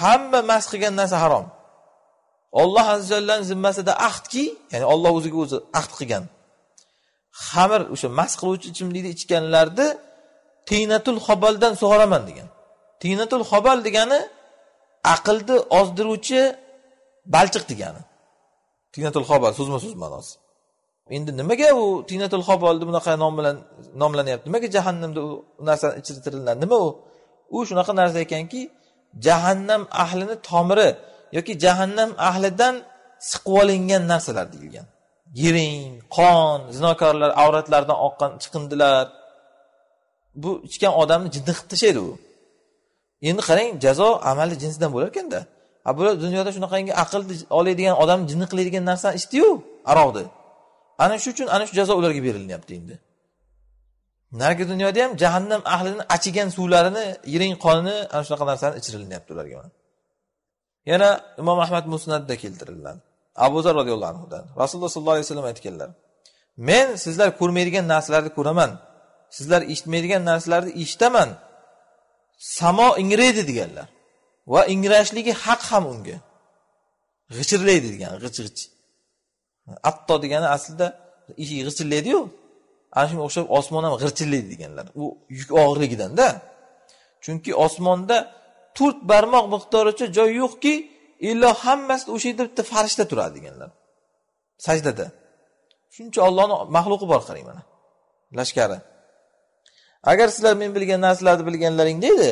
hamma mast qilgan narsa harom olloh azajallani zimmasida ahdki ya'ni olloh o'ziga o'zi ahd qilgan xamir o'sha mast qiluvchi ichimlikni ichganlarni tiynatul xobaldan sug'oraman degan tiynatul xobal degani aqlni ozdiruvchi balchiq degani tiynatul xobal so'zma so'z ma'nosi endi nimaga u tiynatul hobolni bunaqa nom bilan nomlanyapti nimaga jahannamda u narsa ichirtiriladi nima u u shunaqa narsa ekanki jahannam ahlini tomiri yoki jahannam ahlidan siqib olingan narsalar deyilgan yiring qon zinokorlar avratlaridan oqqan chiqindilar bu ichgan odamni jinni qilib tashlaydi u endi qarang jazo amali jinsidan bo'lar ekanda a bu dunyoda shunaqangi aqlni oladigan odamni jinni qiladigan narsani ichdiyu aroqni ana shu uchun ana shu jazo ularga berilyapti endi narigi dunyoda ham jahannam ahlini achigan suvlarini yiring qonini ana shunaqa narsani ichirilyapti ularga yana imom ahmad musnadda keltiriladi abu zar roziyallohu anhudan rasululloh sollallohu alayhi vasallam aytganlar men sizlar ko'rmaydigan narsalarni ko'raman sizlar eshitmaydigan narsalarni eshitaman samo ingraydi deganlar va ingrashligi haq ham unga g'ichirlaydi degan g'ich g'ich atto degani aslida g'ichirlaydiyu ana shunga o'xshab osmon ham g'irchillaydi deganlar u yuk og'irligidanda chunki osmonda to'rt barmoq miqdoricha joy yo'qki illo hammasida o'sha yerda bitta farishta turadi deganlar sajdada shuncha ollohni maxluqi bor qarang mana lashkari agar sizlar men bilgan narsalarni bilganlaringda deydi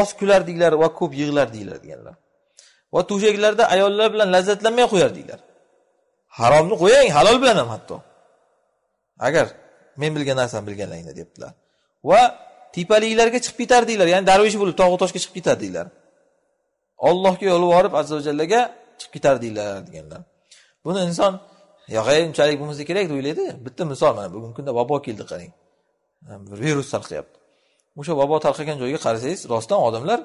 oz kulardinglar va ko'p yig'lardinglar deganlar va to'shaklarda ayollar bilan lazzatlanmay qo'yardinglar haromni qo'yang halol bilan ham hatto agar men bilgan narsani bilganlaringda debdilar va tepaliklarga chiqib ketardinglar ya'ni darvish bo'lib tog'u toshga chiqib ketardinglar ollohga yolvorib azza vajallaga chiqib ketardinglar deganlar buni inson yo'q unchalik bo'lmasa kerak deb o'ylaydi bitta misol mana bugungi kunda vabo keldi qarang virus tarqayapti o'sha vabo tarqagan joyga qarasangiz rostdan odamlar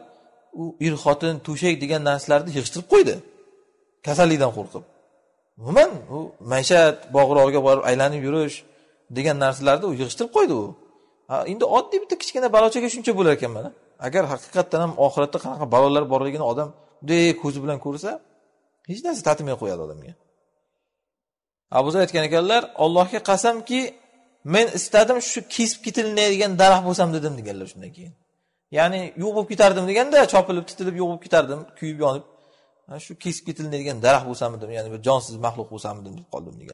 u er xotin to'shak degan narsalarni yig'ishtirib qo'ydi kasallikdan qo'rqib umuman u maishat bog'rog'iga borib aylanib yurish degan narsalarni u yig'ishtirib qo'ydi u endi oddiy bitta kichkina balochaga shuncha bo'lar ekan mana agar haqiqatdan ham oxiratda qanaqa balolar borligini odam bunday ko'zi bilan ko'rsa hech narsa tatimay qo'yadi odamga abuza aytgan ekanlar ollohga qasamki men istadim shu kesib ketilmaydigan daraxt bo'lsam dedim deganlar shundan keyin ya'ni yo'q bo'lib ketardim deganda chopilib titilib yo'q bo'lib ketardim kuyib yonib shu kesib ketilmaydigan daraxt bo'lsam dedim ya'ni bir jonsiz maxluq bo'lsam dedim deb qoldim degan